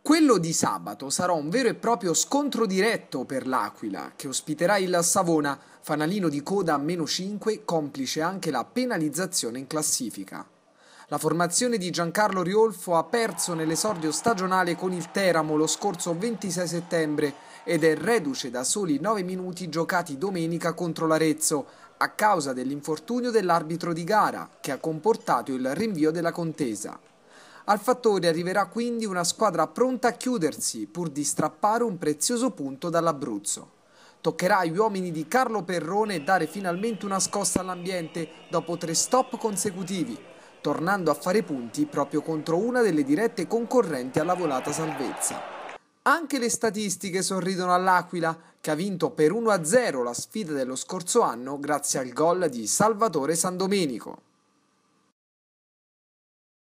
Quello di sabato sarà un vero e proprio scontro diretto per l'Aquila, che ospiterà il Savona, fanalino di coda a meno 5, complice anche la penalizzazione in classifica. La formazione di Giancarlo Riolfo ha perso nell'esordio stagionale con il Teramo lo scorso 26 settembre ed è reduce da soli 9 minuti giocati domenica contro l'Arezzo, a causa dell'infortunio dell'arbitro di gara, che ha comportato il rinvio della contesa. Al fattore arriverà quindi una squadra pronta a chiudersi pur di strappare un prezioso punto dall'Abruzzo. Toccherà agli uomini di Carlo Perrone dare finalmente una scossa all'ambiente dopo tre stop consecutivi, tornando a fare punti proprio contro una delle dirette concorrenti alla volata salvezza. Anche le statistiche sorridono all'Aquila, che ha vinto per 1-0 la sfida dello scorso anno grazie al gol di Salvatore Sandomenico.